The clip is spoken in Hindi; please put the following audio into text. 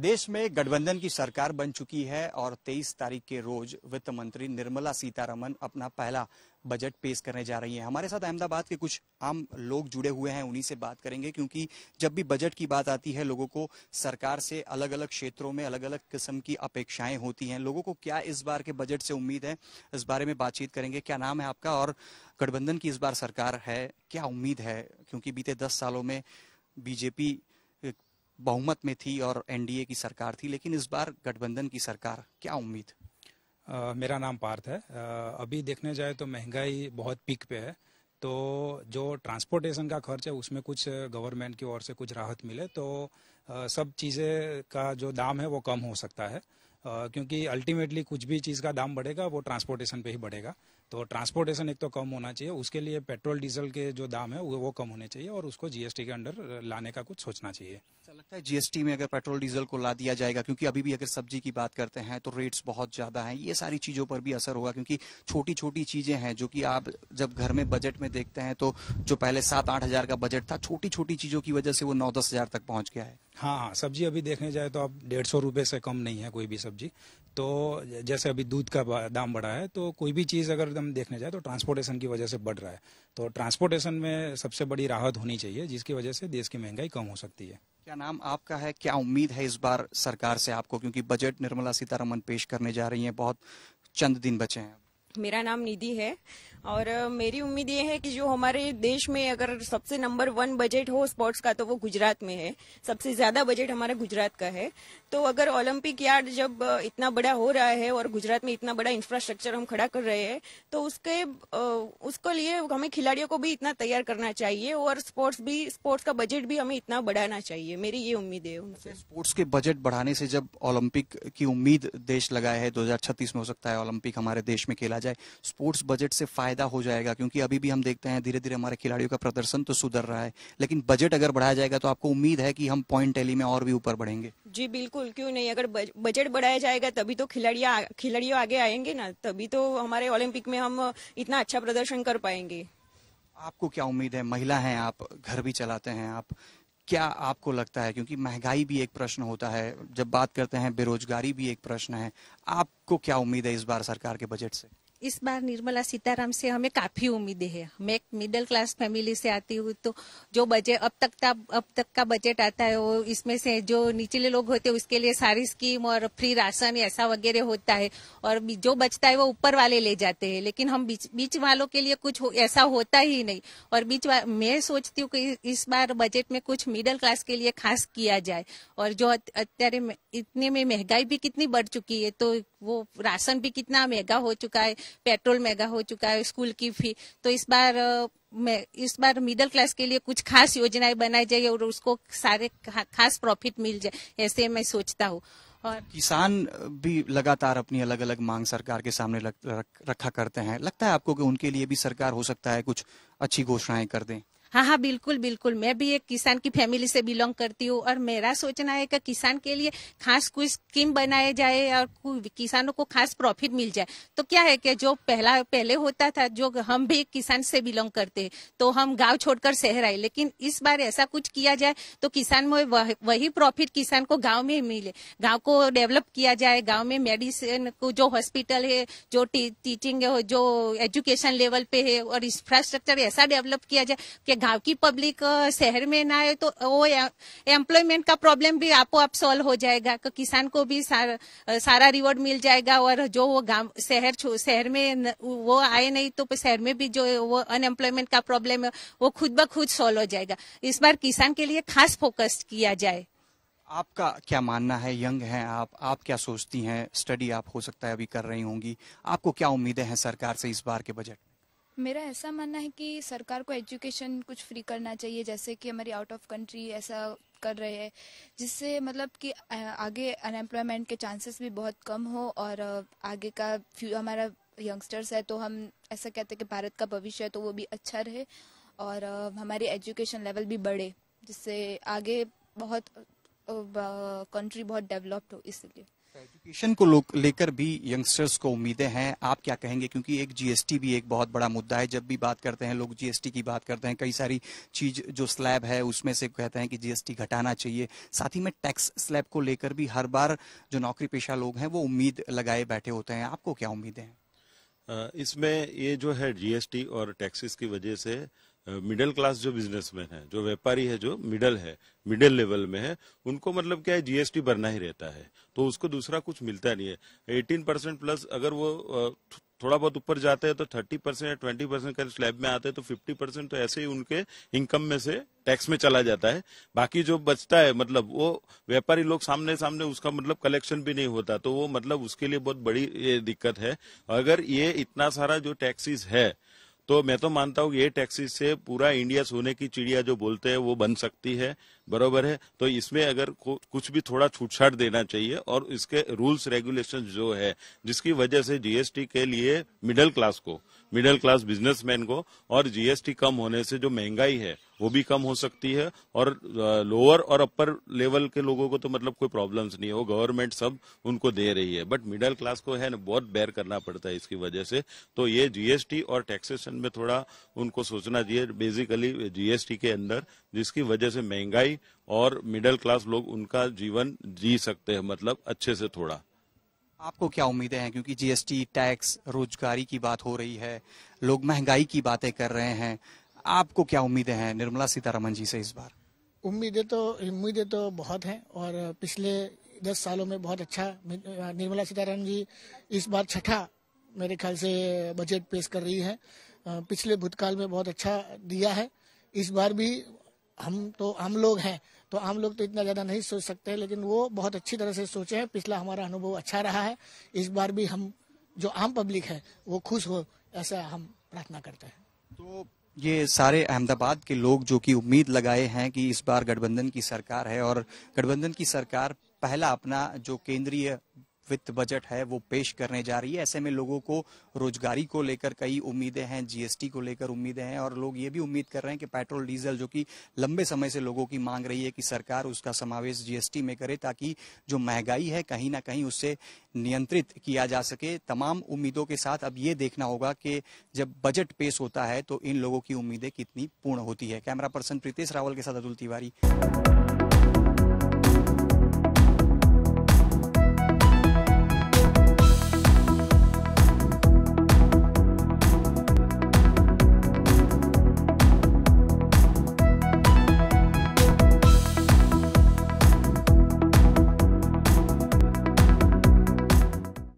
देश में गठबंधन की सरकार बन चुकी है और 23 तारीख के रोज वित्त मंत्री निर्मला सीतारमन अपना पहला बजट पेश करने जा रही हैं हमारे साथ अहमदाबाद के कुछ आम लोग जुड़े हुए हैं उन्हीं से बात करेंगे क्योंकि जब भी बजट की बात आती है लोगों को सरकार से अलग अलग क्षेत्रों में अलग अलग किस्म की अपेक्षाएं होती हैं लोगों को क्या इस बार के बजट से उम्मीद है इस बारे में बातचीत करेंगे क्या नाम है आपका और गठबंधन की इस बार सरकार है क्या उम्मीद है क्योंकि बीते दस सालों में बीजेपी बहुमत में थी और एनडीए की सरकार थी लेकिन इस बार गठबंधन की सरकार क्या उम्मीद मेरा नाम पार्थ है अभी देखने जाए तो महंगाई बहुत पीक पे है तो जो ट्रांसपोर्टेशन का खर्च है उसमें कुछ गवर्नमेंट की ओर से कुछ राहत मिले तो सब चीज़ें का जो दाम है वो कम हो सकता है क्योंकि अल्टीमेटली कुछ भी चीज़ का दाम बढ़ेगा वो ट्रांसपोर्टेशन पे ही बढ़ेगा तो ट्रांसपोर्टेशन एक तो कम होना चाहिए उसके लिए पेट्रोल डीजल के जो दाम है वो कम होने चाहिए और उसको जीएसटी के अंडर लाने का कुछ सोचना चाहिए अच्छा लगता है जीएसटी में अगर पेट्रोल डीजल को ला दिया जाएगा क्योंकि अभी भी अगर सब्जी की बात करते हैं तो रेट्स बहुत ज्यादा हैं ये सारी चीजों पर भी असर होगा क्योंकि छोटी छोटी चीजें हैं जो कि आप जब घर में बजट में देखते हैं तो जो पहले सात आठ हजार का बजट था छोटी छोटी चीजों की वजह से वो नौ दस हजार तक पहुंच गया है हाँ हाँ सब्जी अभी देखने जाए तो आप डेढ़ सौ से कम नहीं है कोई भी सब्जी तो जैसे अभी दूध का दाम बढ़ा है तो कोई भी चीज़ अगर हम देखने जाए तो ट्रांसपोर्टेशन की वजह से बढ़ रहा है तो ट्रांसपोर्टेशन में सबसे बड़ी राहत होनी चाहिए जिसकी वजह से देश की महंगाई कम हो सकती है क्या नाम आपका है क्या उम्मीद है इस बार सरकार से आपको क्योंकि बजट निर्मला सीतारमन पेश करने जा रही है बहुत चंद दिन बचे हैं मेरा नाम निधि है और मेरी उम्मीद ये है कि जो हमारे देश में अगर सबसे नंबर वन बजट हो स्पोर्ट्स का तो वो गुजरात में है सबसे ज्यादा बजट हमारा गुजरात का है तो अगर ओलंपिक यार्ड जब इतना बड़ा हो रहा है और गुजरात में इतना बड़ा इंफ्रास्ट्रक्चर हम खड़ा कर रहे हैं तो उसके उसको लिए हमें खिलाड़ियों को भी इतना तैयार करना चाहिए और स्पोर्ट्स भी स्पोर्ट्स का बजट भी हमें इतना बढ़ाना चाहिए मेरी ये उम्मीद है उनसे स्पोर्ट्स के बजट बढ़ाने से जब ओलंपिक की उम्मीद देश लगाए है दो में हो सकता है ओलंपिक हमारे देश में खेला जाए स्पोर्ट्स बजट से फायदा फायदा हो जाएगा क्योंकि अभी भी हम देखते हैं धीरे धीरे हमारे खिलाड़ियों का प्रदर्शन तो सुधर रहा है लेकिन बजट अगर बढ़ाया जाएगा तो आपको उम्मीद है कि हम पॉइंट टैली में और भी ऊपर बढ़ेंगे जी बिल्कुल क्यों नहीं अगर बजट बढ़ाया जाएगा तभी तो खिलाड़िया खिलाड़ियों आगे आएंगे ना तभी तो हमारे ओलंपिक में हम इतना अच्छा प्रदर्शन कर पाएंगे आपको क्या उम्मीद है महिला है आप घर भी चलाते हैं आप क्या आपको लगता है क्योंकि महंगाई भी एक प्रश्न होता है जब बात करते हैं बेरोजगारी भी एक प्रश्न है आपको क्या उम्मीद है इस बार सरकार के बजट से इस बार निर्मला सीताराम से हमें काफी उम्मीदें हैं मैं एक मिडिल क्लास फैमिली से आती हूँ तो जो बजट अब तक का अब तक का बजट आता है वो इसमें से जो निचले लोग होते हैं उसके लिए सारी स्कीम और फ्री राशन ऐसा वगैरह होता है और जो बचता है वो ऊपर वाले ले जाते हैं लेकिन हम बीच बीच वालों के लिए कुछ हो, ऐसा होता ही नहीं और बीच मैं सोचती हूँ कि इस बार बजट में कुछ मिडिल क्लास के लिए खास किया जाए और जो अत्यारे इतने में महंगाई भी कितनी बढ़ चुकी है तो वो राशन भी कितना महंगा हो चुका है पेट्रोल महंगा हो चुका है स्कूल की फी तो इस बार मैं इस बार मिडिल क्लास के लिए कुछ खास योजनाएं बनाई जाए और उसको सारे खास प्रॉफिट मिल जाए ऐसे मैं सोचता हूँ और किसान भी लगातार अपनी अलग अलग मांग सरकार के सामने रख, रखा करते हैं लगता है आपको कि उनके लिए भी सरकार हो सकता है कुछ अच्छी घोषणाएं कर दें हाँ हाँ बिल्कुल बिल्कुल मैं भी एक किसान की फैमिली से बिलोंग करती हूँ और मेरा सोचना है कि किसान के लिए खास कोई स्कीम बनाया जाए और किसानों को खास प्रॉफिट मिल जाए तो क्या है कि जो पहला पहले होता था जो हम भी किसान से बिलोंग करते हैं तो हम गांव छोड़कर शहर आए लेकिन इस बार ऐसा कुछ किया जाए तो किसान में वही प्रॉफिट किसान को गाँव में मिले गाँव को डेवलप किया जाए गाँव में मेडिसिन को जो हॉस्पिटल है जो टीचिंग है जो एजुकेशन लेवल पे है और इंफ्रास्ट्रक्चर ऐसा डेवलप किया जाए कि गांव की पब्लिक शहर में ना आए तो वो एम्प्लॉयमेंट का प्रॉब्लम भी आपो आप सॉल्व हो जाएगा कि किसान को भी सार, सारा रिवॉर्ड मिल जाएगा और जो वो गांव शहर शहर में न, वो आए नहीं तो शहर में भी जो वो अनएम्प्लॉयमेंट का प्रॉब्लम है वो खुद ब खुद सॉल्व हो जाएगा इस बार किसान के लिए खास फोकस किया जाए आपका क्या मानना है यंग हैं आप आप क्या सोचती हैं स्टडी आप हो सकता है अभी कर रही होंगी आपको क्या उम्मीदें हैं सरकार से इस बार के बजट मेरा ऐसा मानना है कि सरकार को एजुकेशन कुछ फ्री करना चाहिए जैसे कि हमारी आउट ऑफ कंट्री ऐसा कर रहे हैं जिससे मतलब कि आगे अनएम्प्लॉयमेंट के चांसेस भी बहुत कम हो और आगे का हमारा यंगस्टर्स है तो हम ऐसा कहते हैं कि भारत का भविष्य है तो वो भी अच्छा रहे और हमारी एजुकेशन लेवल भी बढ़े जिससे आगे बहुत कंट्री बहुत डेवलप्ड हो इसलिए एजुकेशन को लेकर भी यंगस्टर्स को उम्मीदें हैं आप क्या कहेंगे क्योंकि एक जीएसटी भी एक बहुत बड़ा मुद्दा है जब भी बात करते हैं लोग जीएसटी की बात करते हैं कई सारी चीज जो स्लैब है उसमें से कहते हैं कि जीएसटी घटाना चाहिए साथ ही में टैक्स स्लैब को लेकर भी हर बार जो नौकरी पेशा लोग हैं वो उम्मीद लगाए बैठे होते हैं आपको क्या उम्मीदें हैं इसमें ये जो है जीएसटी और टैक्सेस की वजह से मिडिल क्लास जो बिजनेसमैन है जो व्यापारी है जो मिडल है मिडिल लेवल में है उनको मतलब क्या है जीएसटी भरना ही रहता है तो उसको दूसरा कुछ मिलता नहीं है एटीन परसेंट प्लस अगर वो थोड़ा बहुत ऊपर जाते हैं तो थर्टी परसेंट या ट्वेंटी परसेंट कर स्लैब में आते हैं तो फिफ्टी परसेंट तो ऐसे ही उनके इनकम में से टैक्स में चला जाता है बाकी जो बचता है मतलब वो व्यापारी लोग सामने सामने उसका मतलब कलेक्शन भी नहीं होता तो वो मतलब उसके लिए बहुत बड़ी ये दिक्कत है अगर ये इतना सारा जो टैक्सीज है तो मैं तो मानता हूँ ये टैक्सी से पूरा इंडिया सोने की चिड़िया जो बोलते हैं वो बन सकती है बरोबर है तो इसमें अगर कुछ भी थोड़ा छूटछाट देना चाहिए और इसके रूल्स रेगुलेशन जो है जिसकी वजह से जीएसटी के लिए मिडिल क्लास को मिडिल क्लास बिजनेसमैन को और जीएसटी कम होने से जो महंगाई है वो भी कम हो सकती है और लोअर और अपर लेवल के लोगों को तो मतलब कोई प्रॉब्लम्स नहीं है वो गवर्नमेंट सब उनको दे रही है बट मिडिल क्लास को है ना बहुत बेर करना पड़ता है इसकी वजह से तो ये जीएसटी और टैक्सेशन में थोड़ा उनको सोचना चाहिए बेसिकली जीएसटी के अंदर जिसकी वजह से महंगाई और मिडिल क्लास लोग उनका जीवन जी सकते हैं मतलब अच्छे से थोड़ा आपको क्या उम्मीदें हैं क्योंकि जीएसटी टैक्स रोजगारी की बात हो रही है लोग महंगाई की बातें कर रहे हैं आपको क्या उम्मीदें हैं निर्मला सीतारमन जी से इस बार उम्मीदें तो उम्मीदें तो बहुत हैं और पिछले दस सालों में बहुत अच्छा निर्मला सीतारमन जी इस बार छठा मेरे ख्याल से बजट पेश कर रही है पिछले भूतकाल में बहुत अच्छा दिया है इस बार भी हम तो आम लोग हैं तो आम लोग तो इतना ज़्यादा नहीं सोच सकते लेकिन वो बहुत अच्छी तरह से सोचे हैं पिछला हमारा अनुभव अच्छा रहा है इस बार भी हम जो आम पब्लिक है वो खुश हो ऐसा हम प्रार्थना करते हैं तो ये सारे अहमदाबाद के लोग जो कि उम्मीद लगाए हैं कि इस बार गठबंधन की सरकार है और गठबंधन की सरकार पहला अपना जो केंद्रीय वित्त बजट है वो पेश करने जा रही है ऐसे में लोगों को रोजगारी को लेकर कई उम्मीदें हैं जीएसटी को लेकर उम्मीदें हैं और लोग ये भी उम्मीद कर रहे हैं कि पेट्रोल डीजल जो कि लंबे समय से लोगों की मांग रही है कि सरकार उसका समावेश जीएसटी में करे ताकि जो महंगाई है कहीं ना कहीं उससे नियंत्रित किया जा सके तमाम उम्मीदों के साथ अब ये देखना होगा कि जब बजट पेश होता है तो इन लोगों की उम्मीदें कितनी पूर्ण होती है कैमरा पर्सन प्रीतेश रावल के साथ अतुल तिवारी